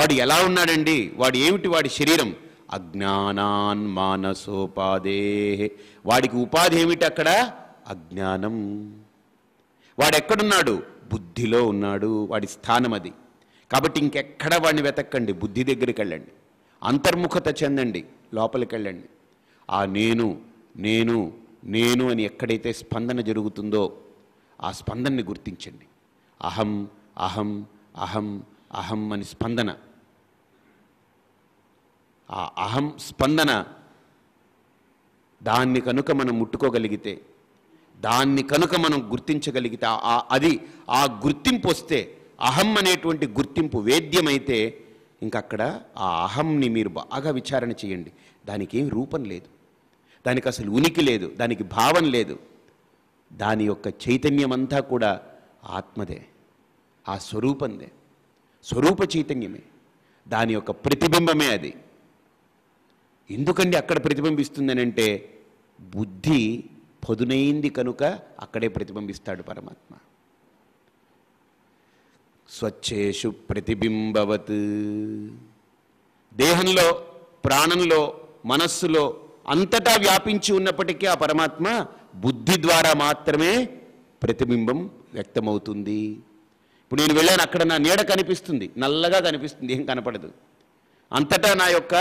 వాడు ఎలా ఉన్నాడండి వాడు ఏమిటి వాడి శరీరం అజ్ఞానాన్ మానసోపాదే వాడికి ఉపాధి ఏమిటి అక్కడ అజ్ఞానం వాడెక్కడున్నాడు బుద్ధిలో ఉన్నాడు వాడి స్థానం అది కాబట్టి ఇంకెక్కడ వాడిని వెతక్కండి బుద్ధి దగ్గరికి వెళ్ళండి అంతర్ముఖత చెందండి లోపలికి వెళ్ళండి ఆ నేను నేను నేను అని ఎక్కడైతే స్పందన జరుగుతుందో ఆ స్పందనని గుర్తించండి అహం అహం అహం అహం అని స్పందన ఆ అహం స్పందన దాన్ని కనుక మనం ముట్టుకోగలిగితే దాన్ని కనుక మనం గుర్తించగలిగితే ఆ అది ఆ గుర్తింపు వస్తే అహం అనేటువంటి గుర్తింపు వేద్యమైతే ఇంకక్కడ ఆ అహంని మీరు బాగా విచారణ చేయండి దానికి ఏం రూపం లేదు దానికి అసలు ఉనికి లేదు దానికి భావం లేదు దాని యొక్క చైతన్యం అంతా కూడా ఆత్మదే ఆ స్వరూపందే స్వరూప చైతన్యమే దాని యొక్క ప్రతిబింబమే అది ఎందుకండి అక్కడ ప్రతిబింబిస్తుందని అంటే బుద్ధి పదునైంది కనుక అక్కడే ప్రతిబింబిస్తాడు పరమాత్మ స్వచ్ఛేషు ప్రతిబింబవత్ దేహంలో ప్రాణంలో మనస్సులో అంతటా వ్యాపించి ఉన్నప్పటికీ ఆ పరమాత్మ బుద్ధి ద్వారా మాత్రమే ప్రతిబింబం వ్యక్తమవుతుంది ఇప్పుడు నేను వెళ్ళాను అక్కడ నా నీడ కనిపిస్తుంది నల్లగా కనిపిస్తుంది ఏం కనపడదు అంతటా నా యొక్క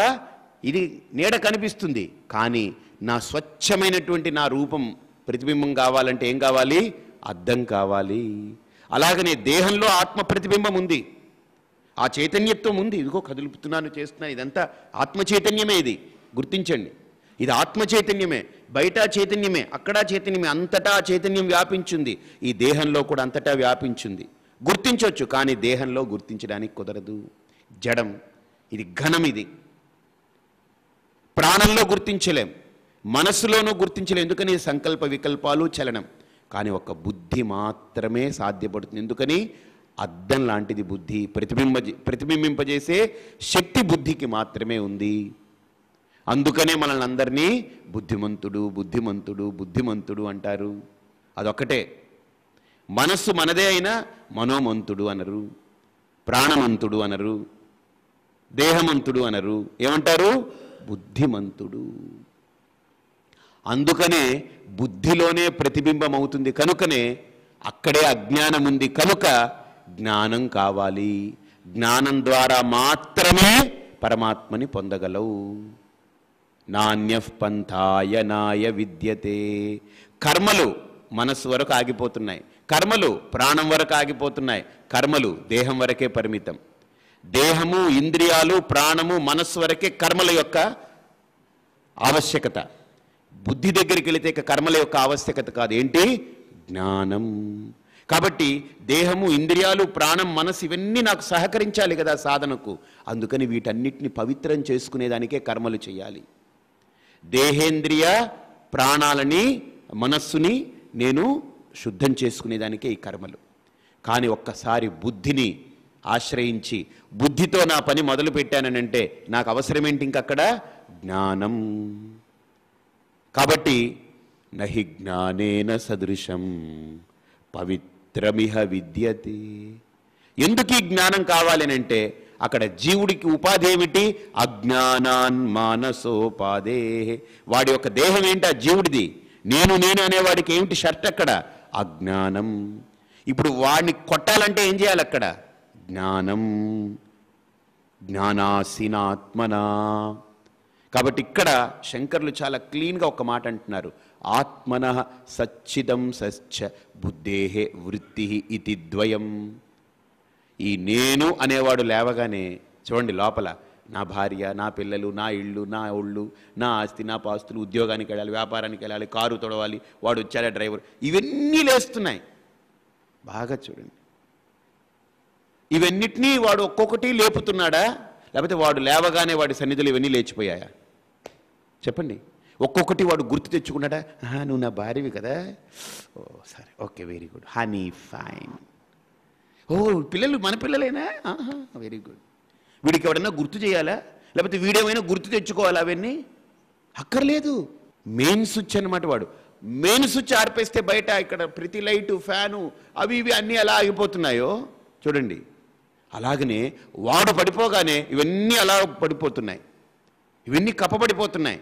ఇది నీడ కనిపిస్తుంది కానీ నా స్వచ్ఛమైనటువంటి నా రూపం ప్రతిబింబం కావాలంటే ఏం కావాలి అద్దం కావాలి అలాగనే దేహంలో ఆత్మ ప్రతిబింబం ఉంది ఆ చైతన్యత్వం ఉంది ఇదిగో కదులుపుతున్నాను చేస్తున్నాను ఇదంతా ఆత్మ చైతన్యమే ఇది గుర్తించండి ఇది ఆత్మ చైతన్యమే బయట చైతన్యమే అక్కడ చైతన్యమే అంతటా చైతన్యం వ్యాపించింది ఈ దేహంలో కూడా అంతటా వ్యాపించింది గుర్తించవచ్చు కానీ దేహంలో గుర్తించడానికి కుదరదు జడం ఇది ఘనం ఇది ప్రాణంలో గుర్తించలేం మనసులోనూ గుర్తించలేం ఎందుకని సంకల్ప వికల్పాలు చలనం కానీ ఒక బుద్ధి మాత్రమే సాధ్యపడుతుంది ఎందుకని అద్దం లాంటిది బుద్ధి ప్రతిబింబ ప్రతిబింబింపజేసే శక్తి బుద్ధికి మాత్రమే ఉంది అందుకనే మనల్ని అందరినీ బుద్ధిమంతుడు బుద్ధిమంతుడు బుద్ధిమంతుడు అంటారు అదొక్కటే మనస్సు మనదే అయినా మనోమంతుడు అనరు ప్రాణమంతుడు అనరు దేహమంతుడు అనరు ఏమంటారు బుద్ధిమంతుడు అందుకనే బుద్ధిలోనే ప్రతిబింబం అవుతుంది కనుకనే అక్కడే అజ్ఞానం ఉంది కనుక జ్ఞానం కావాలి జ్ఞానం ద్వారా మాత్రమే పరమాత్మని పొందగలవు నాణ్య పంథాయ నాయ విద్యతే కర్మలు మనస్సు వరకు ఆగిపోతున్నాయి కర్మలు ప్రాణం వరకు ఆగిపోతున్నాయి కర్మలు దేహం వరకే పరిమితం దేహము ఇంద్రియాలు ప్రాణము మనస్సు వరకే కర్మల యొక్క ఆవశ్యకత బుద్ధి దగ్గరికి వెళితే ఇక కర్మల యొక్క ఆవశ్యకత కాదు ఏంటి జ్ఞానం కాబట్టి దేహము ఇంద్రియాలు ప్రాణం మనసు ఇవన్నీ నాకు సహకరించాలి కదా సాధనకు అందుకని వీటన్నిటిని పవిత్రం చేసుకునేదానికే కర్మలు చేయాలి దేహేంద్రియ ప్రాణాలని మనస్సుని నేను శుద్ధం చేసుకునేదానికే ఈ కర్మలు కానీ ఒక్కసారి బుద్ధిని ఆశ్రయించి బుద్ధితో నా పని మొదలు పెట్టానంటే నాకు అవసరమేంటి ఇంకక్కడ జ్ఞానం కాబట్టి నహి జ్ఞానేన సదృశం పవిత్రమిహ విద్యతే ఎందుకు ఈ జ్ఞానం కావాలనంటే అక్కడ జీవుడికి ఉపాధి ఏమిటి అజ్ఞానాన్ మానసోపాధే వాడి యొక్క దేహం ఏంటి ఆ జీవుడిది నేను నేను అనేవాడికి ఏమిటి షర్ట్ అక్కడ అజ్ఞానం ఇప్పుడు వాడిని కొట్టాలంటే ఏం చేయాలి అక్కడ జ్ఞానం జ్ఞానాసీనాత్మన కాబట్టి ఇక్కడ శంకర్లు చాలా క్లీన్గా ఒక మాట అంటున్నారు ఆత్మన సచ్చిదం సచ్చ బుద్ధేహే వృత్తి ఇది ద్వయం ఈ నేను అనేవాడు లేవగానే చూడండి లోపల నా భార్య నా పిల్లలు నా ఇళ్ళు నా ఒళ్ళు నా ఆస్తి నా పాస్తులు ఉద్యోగానికి వెళ్ళాలి వ్యాపారానికి వెళ్ళాలి కారు తొడవాలి వాడు వచ్చాడా డ్రైవర్ ఇవన్నీ లేస్తున్నాయి బాగా చూడండి ఇవన్నిటినీ వాడు ఒక్కొక్కటి లేపుతున్నాడా లేకపోతే వాడు లేవగానే వాడి సన్నిధులు ఇవన్నీ లేచిపోయాయా చెప్పండి ఒక్కొక్కటి వాడు గుర్తు తెచ్చుకున్నాడా నువ్వు నా భార్యవి కదా ఓ సరే okay very good honey fine ఓ పిల్లలు మన పిల్లలైనా వెరీ గుడ్ వీడికి ఎవడన్నా గుర్తు చేయాలా లేకపోతే వీడేమైనా గుర్తు తెచ్చుకోవాలా అవన్నీ అక్కర్లేదు మెయిన్ స్విచ్ అనమాట వాడు మెయిన్ స్విచ్ ఆర్పేస్తే బయట ఇక్కడ ప్రతి లైటు ఫ్యాను అవి ఇవి అన్నీ ఎలా ఆగిపోతున్నాయో చూడండి అలాగనే వాడు పడిపోగానే ఇవన్నీ అలా పడిపోతున్నాయి ఇవన్నీ కప్పబడిపోతున్నాయి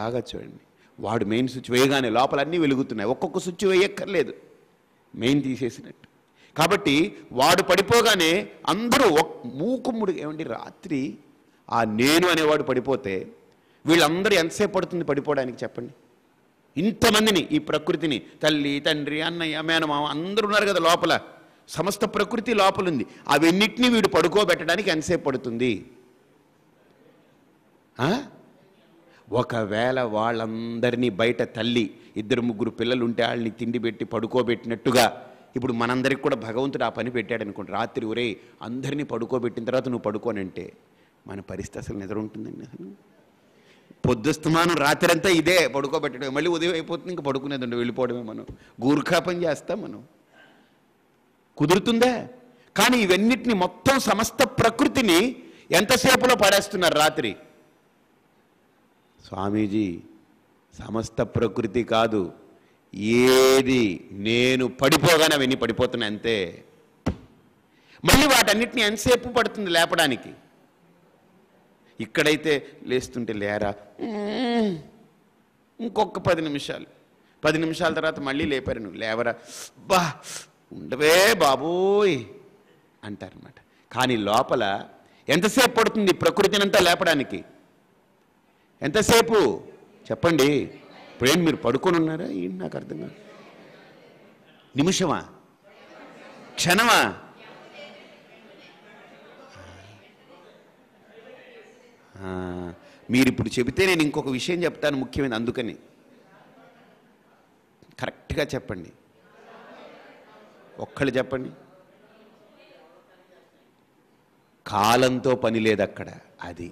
బాగా చూడండి వాడు మెయిన్ స్విచ్ వేయగానే లోపల అన్నీ వెలుగుతున్నాయి ఒక్కొక్క స్విచ్ వేయక్కర్లేదు మెయిన్ తీసేసినట్టు కాబట్టి వాడు పడిపోగానే అందరూ మూకుమ్ముడు ఏమండి రాత్రి ఆ నేను అనేవాడు పడిపోతే వీళ్ళందరూ ఎంతసేపు పడుతుంది పడిపోవడానికి చెప్పండి ఇంతమందిని ఈ ప్రకృతిని తల్లి తండ్రి అన్నయ్య మేనమామ అందరూ ఉన్నారు కదా లోపల సమస్త ప్రకృతి లోపలుంది అవన్నిటినీ వీడు పడుకోబెట్టడానికి ఎంతసేపు పడుతుంది ఒకవేళ వాళ్ళందరినీ బయట తల్లి ఇద్దరు ముగ్గురు పిల్లలు ఉంటే వాళ్ళని తిండి పెట్టి పడుకోబెట్టినట్టుగా ఇప్పుడు మనందరికి కూడా భగవంతుడు ఆ పని పెట్టాడు అనుకోండి రాత్రి ఒరే అందరినీ పడుకోబెట్టిన తర్వాత నువ్వు పడుకోనంటే మన పరిస్థితి అసలు నిద్ర ఉంటుందండి అసలు పొద్దుస్తమానం రాత్రంతా ఇదే పడుకోబెట్టడం మళ్ళీ ఉదయం అయిపోతుంది ఇంకా పడుకునేది వెళ్ళిపోవడమే మనం గూర్ఖా పని చేస్తాం మనం కుదురుతుందే కానీ ఇవన్నిటిని మొత్తం సమస్త ప్రకృతిని ఎంతసేపులో పడేస్తున్నారు రాత్రి స్వామీజీ సమస్త ప్రకృతి కాదు ఏది నేను పడిపోగానే అవన్నీ పడిపోతున్నా అంతే మళ్ళీ వాటన్నిటిని ఎంతసేపు పడుతుంది లేపడానికి ఇక్కడైతే లేస్తుంటే లేరా ఇంకొక పది నిమిషాలు పది నిమిషాల తర్వాత మళ్ళీ లేపారు నువ్వు లేవరా బా ఉండవే బాబోయ్ అంటారనమాట కానీ లోపల ఎంతసేపు పడుతుంది ప్రకృతిని అంతా లేపడానికి ఎంతసేపు చెప్పండి ఇప్పుడేం మీరు పడుకొని ఉన్నారా ఏంటి నాకు అర్థం కాదు నిమిషమా క్షణమా మీరు ఇప్పుడు చెబితే నేను ఇంకొక విషయం చెప్తాను ముఖ్యమైన అందుకని కరెక్ట్గా చెప్పండి ఒక్కళ్ళు చెప్పండి కాలంతో పని లేదు అక్కడ అది